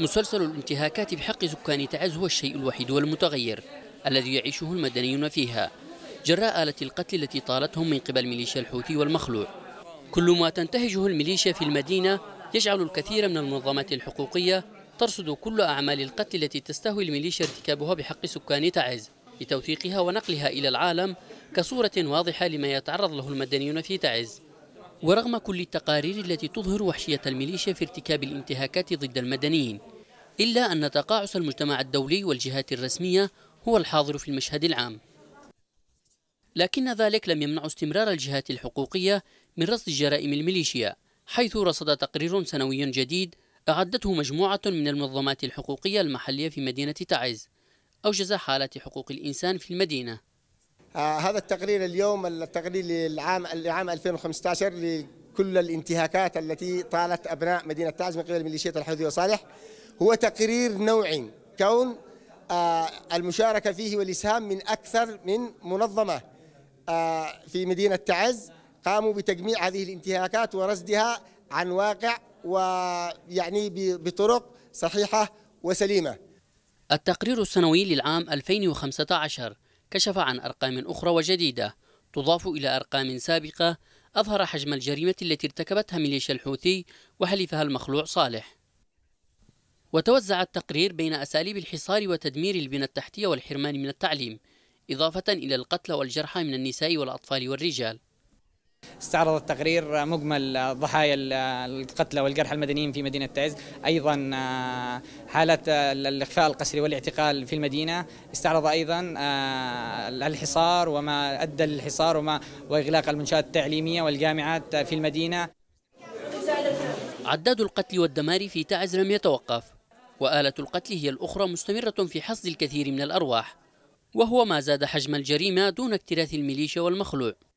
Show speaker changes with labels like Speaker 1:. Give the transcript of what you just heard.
Speaker 1: مسلسل الانتهاكات بحق سكان تعز هو الشيء الوحيد والمتغير الذي يعيشه المدنيون فيها جراء آلة القتل التي طالتهم من قبل ميليشيا الحوثي والمخلوع كل ما تنتهجه الميليشيا في المدينة يجعل الكثير من المنظمات الحقوقية ترصد كل أعمال القتل التي تستهوي الميليشيا ارتكابها بحق سكان تعز لتوثيقها ونقلها إلى العالم كصورة واضحة لما يتعرض له المدنيون في تعز ورغم كل التقارير التي تظهر وحشية الميليشيا في ارتكاب الانتهاكات ضد المدنيين إلا أن تقاعس المجتمع الدولي والجهات الرسمية هو الحاضر في المشهد العام لكن ذلك لم يمنع استمرار الجهات الحقوقية من رصد جرائم الميليشيا حيث رصد تقرير سنوي جديد أعدته مجموعة من المنظمات الحقوقية المحلية في مدينة تعز أوجز حالات حقوق الإنسان في المدينة
Speaker 2: آه، هذا التقرير اليوم التقرير للعام لعام 2015 لكل الانتهاكات التي طالت ابناء مدينه تعز من قبل ميليشيات الحوثي وصالح هو تقرير نوعي كون آه، المشاركه فيه والاسهام من اكثر من منظمه آه، في مدينه تعز قاموا بتجميع هذه الانتهاكات ورصدها عن واقع ويعني بطرق صحيحه وسليمه. التقرير
Speaker 1: السنوي للعام 2015 كشف عن أرقام أخرى وجديدة تضاف إلى أرقام سابقة أظهر حجم الجريمة التي ارتكبتها ميليشيا الحوثي وحليفها المخلوع صالح وتوزع التقرير بين أساليب الحصار وتدمير البنى التحتية والحرمان من التعليم إضافة إلى القتلى والجرحى من النساء والأطفال
Speaker 3: والرجال استعرض التقرير مجمل ضحايا القتلى والجرحى المدنيين في مدينة تعز أيضا آه، حالة الإخفاء القسري والاعتقال في المدينة استعرض أيضا آه، الحصار وما أدى للحصار وما وإغلاق المنشآت التعليمية والجامعات في المدينة
Speaker 1: عداد القتل والدمار في تعز لم يتوقف وآلة القتل هي الأخرى مستمرة في حصد الكثير من الأرواح وهو ما زاد حجم الجريمة دون اكتراث الميليشيا والمخلوع